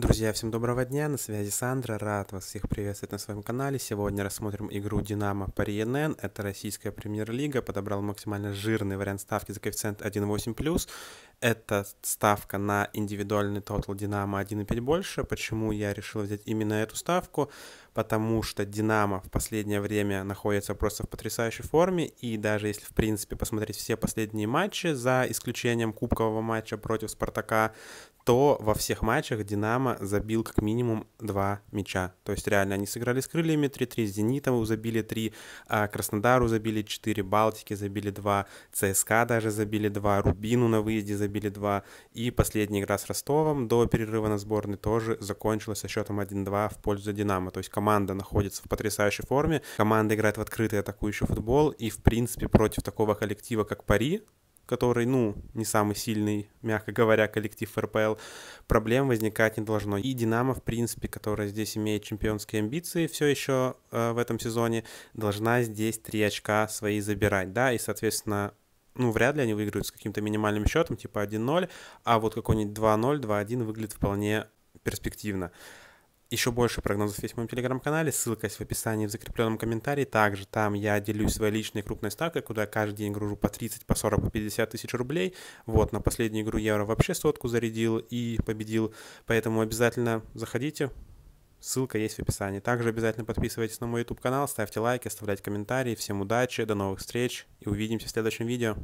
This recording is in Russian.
Друзья, всем доброго дня, на связи Сандра, рад вас всех приветствовать на своем канале. Сегодня рассмотрим игру «Динамо» по НН. это российская премьер-лига, подобрал максимально жирный вариант ставки за коэффициент 1.8+, это ставка на индивидуальный тотал «Динамо» 1.5 больше. Почему я решил взять именно эту ставку? Потому что «Динамо» в последнее время находится просто в потрясающей форме, и даже если, в принципе, посмотреть все последние матчи, за исключением кубкового матча против «Спартака», то во всех матчах Динамо забил как минимум два мяча. То есть реально они сыграли с крыльями 3-3, с Зенитом забили 3, а Краснодару забили 4, Балтики забили 2, ЦСКА даже забили 2, Рубину на выезде забили 2. И последняя игра с Ростовом до перерыва на сборной тоже закончилась со счетом 1-2 в пользу Динамо. То есть команда находится в потрясающей форме, команда играет в открытый атакующий футбол, и в принципе против такого коллектива, как Пари, который, ну, не самый сильный, мягко говоря, коллектив РПЛ, проблем возникать не должно. И Динамо, в принципе, которая здесь имеет чемпионские амбиции все еще э, в этом сезоне, должна здесь три очка свои забирать, да, и, соответственно, ну, вряд ли они выиграют с каким-то минимальным счетом, типа 1-0, а вот какой-нибудь 2-0, 2-1 выглядит вполне перспективно еще больше прогнозов есть в моем телеграм-канале, ссылка есть в описании в закрепленном комментарии. Также там я делюсь своей личной крупной ставкой, куда я каждый день гружу по 30, по 40, по 50 тысяч рублей. Вот, на последнюю игру евро вообще сотку зарядил и победил, поэтому обязательно заходите, ссылка есть в описании. Также обязательно подписывайтесь на мой YouTube-канал, ставьте лайки, оставляйте комментарии. Всем удачи, до новых встреч и увидимся в следующем видео.